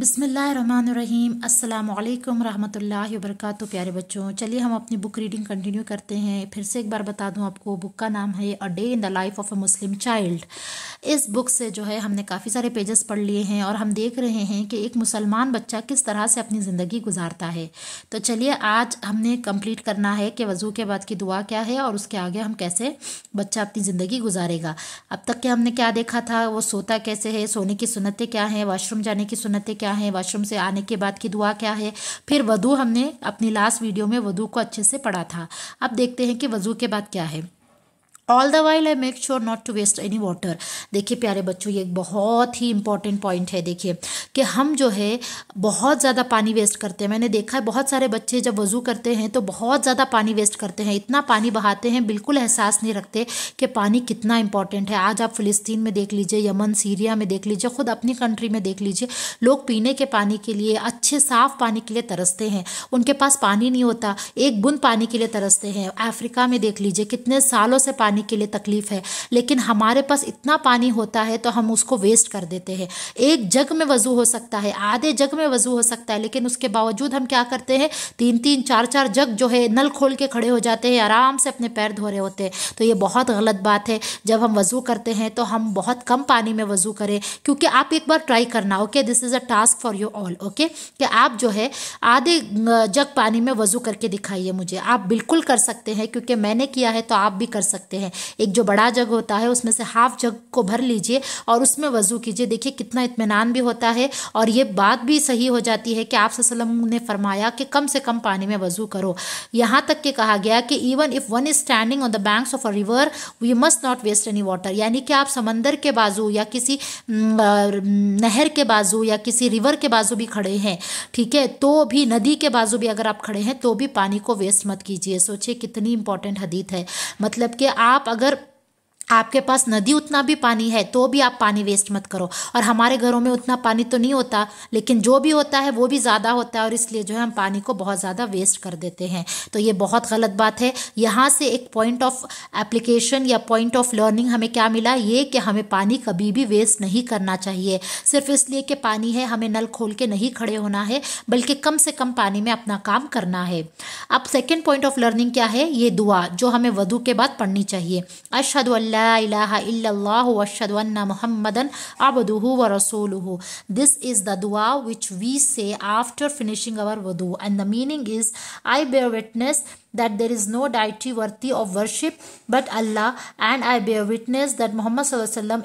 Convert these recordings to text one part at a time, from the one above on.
बिसमीम् अल्लाम रहमतुल्लाहि वबरकत प्यारे बच्चों चलिए हम अपनी बुक रीडिंग कंटिन्यू करते हैं फिर से एक बार बता दूं आपको बुक का नाम है a day in the life of a Muslim child इस बुक से जो है हमने काफ़ी सारे पेजेस पढ़ लिए हैं और हम देख रहे हैं कि एक मुसलमान बच्चा किस तरह से अपनी ज़िंदगी गुजारता है तो चलिए आज हमने कम्प्लीट करना है कि वज़ू के बाद की दुआ क्या है और उसके आगे हम कैसे बच्चा अपनी ज़िंदगी गुजारेगा अब तक के हमने क्या देखा था वो सोता कैसे है सोने की सुनतें क्या हैं वाशरूम जाने की सुनतें क्या क्या है वॉशरूम से आने के बाद की दुआ क्या है फिर वधु हमने अपनी लास्ट वीडियो में वधु को अच्छे से पढ़ा था अब देखते हैं कि वजू के बाद क्या है all the while I make sure not to waste any water देखिए प्यारे बच्चों ये एक बहुत ही इंपॉर्टेंट पॉइंट है देखिए कि हम जो है बहुत ज़्यादा पानी वेस्ट करते हैं मैंने देखा है बहुत सारे बच्चे जब वज़ू करते हैं तो बहुत ज़्यादा पानी वेस्ट करते हैं इतना पानी बहाते हैं बिल्कुल एहसास नहीं रखते कि पानी कितना इंपॉर्टेंट है आज आप फ़िलिस्तीन में देख लीजिए यमन सीरिया में देख लीजिए खुद अपनी कंट्री में देख लीजिए लोग पीने के पानी के लिए अच्छे साफ़ पानी के लिए तरसते हैं उनके पास पानी नहीं होता एक बुंद पानी के लिए तरसते हैं अफ्रीका में देख लीजिए कितने सालों से पानी पानी के लिए तकलीफ़ है लेकिन हमारे पास इतना पानी होता है तो हम उसको वेस्ट कर देते हैं एक जग में वज़ू हो सकता है आधे जग में वज़ू हो सकता है लेकिन उसके बावजूद हम क्या करते हैं तीन तीन चार चार जग जो है नल खोल के खड़े हो जाते हैं आराम से अपने पैर धो रहे होते हैं तो ये बहुत गलत बात है जब हम वज़ू करते हैं तो हम बहुत कम पानी में वज़ू करें क्योंकि आप एक बार ट्राई करना okay this is a task for you all okay कि आप जो है आधे जग पानी में वज़ू करके दिखाइए मुझे आप बिल्कुल कर सकते हैं क्योंकि मैंने किया है तो आप भी कर सकते हैं है एक जो बड़ा जग होता है उसमें से हाफ जग को भर लीजिए और उसमें वज़ू कीजिए देखिए कितना इतमान भी होता है और ये बात भी सही हो जाती है कि आप ने फरमाया कि कम से कम पानी में वज़ू करो यहाँ तक के कहा गया कि even if one is standing on the banks of a river we must not waste any water यानी कि आप समंदर के बाजू या किसी नहर के बाजू या किसी रिवर के बाजू भी खड़े हैं ठीक है तो भी नदी के बाजू भी अगर आप खड़े हैं तो भी पानी को वेस्ट मत कीजिए सोचिए कितनी इंपॉर्टेंट हदीत है मतलब कि आप आप अगर आपके पास नदी उतना भी पानी है तो भी आप पानी वेस्ट मत करो और हमारे घरों में उतना पानी तो नहीं होता लेकिन जो भी होता है वो भी ज़्यादा होता है और इसलिए जो है हम पानी को बहुत ज़्यादा वेस्ट कर देते हैं तो ये बहुत गलत बात है यहाँ से एक पॉइंट ऑफ एप्लीकेशन या पॉइंट ऑफ लर्निंग हमें क्या मिला ये कि हमें पानी कभी भी वेस्ट नहीं करना चाहिए सिर्फ इसलिए कि पानी है हमें नल खोल के नहीं खड़े होना है बल्कि कम से कम पानी में अपना काम करना है अब सेकेंड पॉइंट ऑफ लर्निंग क्या है ये दुआ जो हमें वधु के बाद पढ़नी चाहिए अशद अल्लाह La ilaha illallah wa shadwanna Muhammadan abduhu wa rasuluhu. This is the dua which we say after finishing our wudu and the meaning is I bear witness that there is no deity worthy of worship but Allah, and I bear witness that Muhammad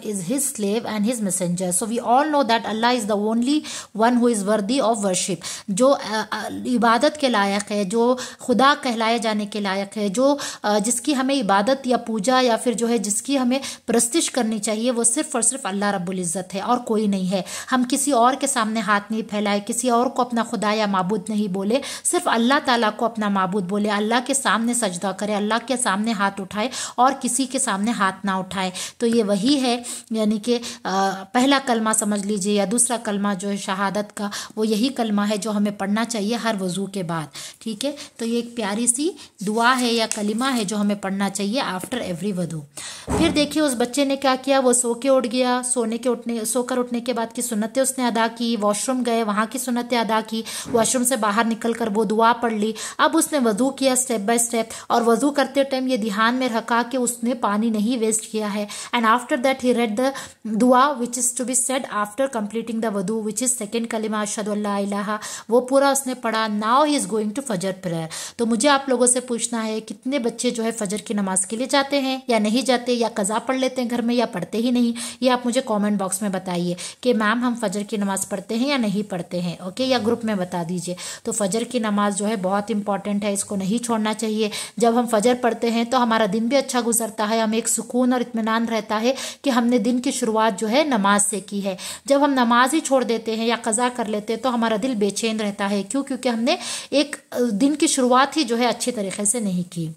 is his slave and his messenger. So we all know that Allah is the only one who is worthy of worship. जो इबादत के लायक है जो खुदा कहलाए जाने के लायक है जो जिसकी हमें इबादत या पूजा या फिर जो है जिसकी हमें प्रस्तिश करनी चाहिए वो सिर्फ और सिर्फ अल्लाह रब्बुल इज़्ज़त है और कोई नहीं है हम किसी और के सामने हाथ नहीं फैलाए किसी और को अपना खुदा या मबूद नहीं बोले सिर्फ अल्लाह ताला को अपना मबूद बोले अल्लाह अल्लाह के सामने सजदा करे अल्लाह के सामने हाथ उठाए और किसी के सामने हाथ ना उठाए तो ये वही है यानी कि पहला कलमा समझ लीजिए या दूसरा कलमा जो है शहादत का वो यही कलमा है जो हमें पढ़ना चाहिए हर वज़ू के बाद ठीक है तो ये एक प्यारी सी दुआ है या कलिमा है जो हमें पढ़ना चाहिए आफ्टर एवरी वधू फिर देखिए उस बच्चे ने क्या किया वो सो के उठ गया सोने के उठने सोकर उठने के बाद की सुनतें उसने अदा की वॉशरूम गए वहाँ की सुनतें अदा की वॉशरूम से बाहर निकल कर वो दुआ पढ़ ली अब उसने वजू किया स्टेप बाय स्टेप और वजू करते टाइम ये ध्यान में रखा कि उसने पानी नहीं वेस्ट किया है and after that he read the dua which is to be said after completing the wudu which is second कलिमा अशदुल्ला वो पूरा उसने पढ़ा now he is going to Fajr prayer तो मुझे आप लोगों से पूछना है कितने बच्चे जो है फजर की नमाज के लिए जाते हैं या नहीं जाते या कज़ा पढ़ लेते हैं घर में या पढ़ते ही नहीं ये आप मुझे कॉमेंट बॉक्स में बताइए कि मैम हम फजर की नमाज़ पढ़ते हैं या नहीं पढ़ते हैं ओके या ग्रुप में बता दीजिए तो फजर की नमाज़ जो है बहुत इंपॉर्टेंट है इसको नहीं छोड़ छोड़ना चाहिए जब हम फजर पढ़ते हैं तो हमारा दिन भी अच्छा गुजरता है हमें एक सुकून और इतमान रहता है कि हमने दिन की शुरुआत जो है नमाज से की है जब हम नमाज ही छोड़ देते हैं या कज़ा कर लेते हैं तो हमारा दिल बेचैन रहता है क्यों क्योंकि हमने एक दिन की शुरुआत ही जो है अच्छे तरीके से नहीं की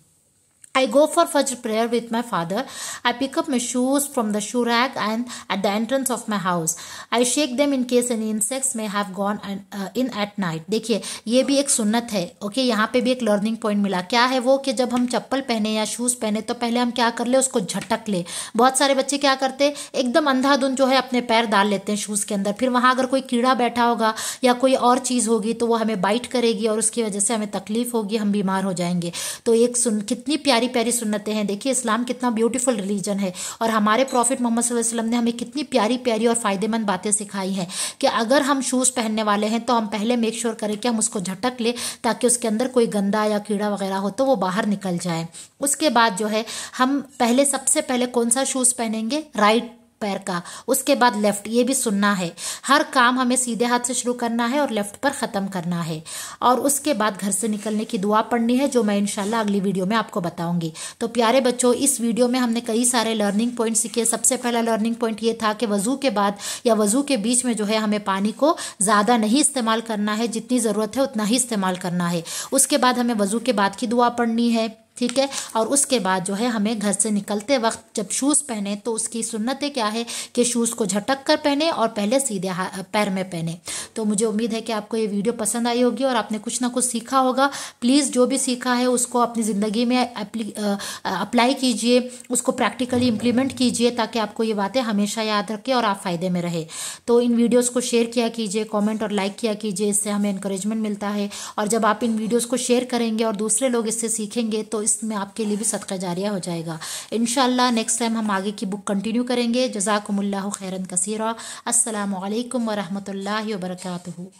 I go for Fajr prayer with my father. I pick up my shoes from the shoe rack and at the entrance of my house. I shake them in case any insects may have gone uh, in at night. देखिए ये भी एक सुन्नत है okay okay, यहाँ पे भी एक लर्निंग पॉइंट मिला क्या है वो कि जब हम चप्पल पहने या शूज़ पहने तो पहले हम क्या कर ले उसको झटक ले बहुत सारे बच्चे क्या करते एकदम अंधाधुन जो है अपने पैर डाल लेते हैं शूज़ के अंदर फिर वहाँ अगर कोई कीड़ा बैठा होगा या कोई और चीज़ होगी तो वो हमें बाइट करेगी और उसकी वजह से हमें तकलीफ होगी हम बीमार हो जाएंगे तो एक सुन कितनी प्यारी प्यारी प्यारी सुन्नतें हैं देखिए इस्लाम कितना ब्यूटीफुल रिलीजन है और हमारे प्रॉफिट मोहम्मद वसल्लम ने हमें कितनी प्यारी प्यारी और फ़ायदेमंद बातें सिखाई हैं कि अगर हम शूज़ पहनने वाले हैं तो हम पहले मेक श्योर sure करें कि हम उसको झटक लें ताकि उसके अंदर कोई गंदा या कीड़ा वगैरह हो तो वो बाहर निकल जाए उसके बाद जो है हम पहले सबसे पहले कौन सा शूज़ पहनेंगे राइट पैर का उसके बाद लेफ्ट ये भी सुनना है हर काम हमें सीधे हाथ से शुरू करना है और लेफ्ट पर ख़त्म करना है और उसके बाद घर से निकलने की दुआ पढ़नी है जो मैं इंशाल्लाह अगली वीडियो में आपको बताऊंगी तो प्यारे बच्चों इस वीडियो में हमने कई सारे लर्निंग पॉइंट सीखे सबसे पहला लर्निंग पॉइंट ये था कि वज़ू के बाद या वज़ू के बीच में जो है हमें पानी को ज़्यादा नहीं इस्तेमाल करना है जितनी ज़रूरत है उतना ही इस्तेमाल करना है उसके बाद हमें वज़ू के बाद की दुआ पढ़नी है ठीक है और उसके बाद जो है हमें घर से निकलते वक्त जब शूज़ पहने तो उसकी सुन्नतें क्या है कि शूज़ को झटक कर पहने और पहले सीधे पैर में पहने तो मुझे उम्मीद है कि आपको ये वीडियो पसंद आई होगी और आपने कुछ ना कुछ सीखा होगा प्लीज़ जो भी सीखा है उसको अपनी ज़िंदगी में अप्लाई कीजिए उसको प्रैक्टिकली इम्प्लीमेंट कीजिए ताकि आपको ये बातें हमेशा याद रखें और आप फ़ायदे में रहे तो इन वीडियोज़ को शेयर किया कीजिए कॉमेंट और लाइक किया कीजिए इससे हमें इंक्रेजमेंट मिलता है और जब आप इन वीडियोज़ को शेयर करेंगे और दूसरे लोग इससे सीखेंगे तो इसमें आपके लिए भी सदका जारिया हो जाएगा इन नेक्स्ट टाइम हम आगे की बुक कंटिन्यू करेंगे जजाकमल्ला खैरन कसीरा असलकम वरहमल वर्का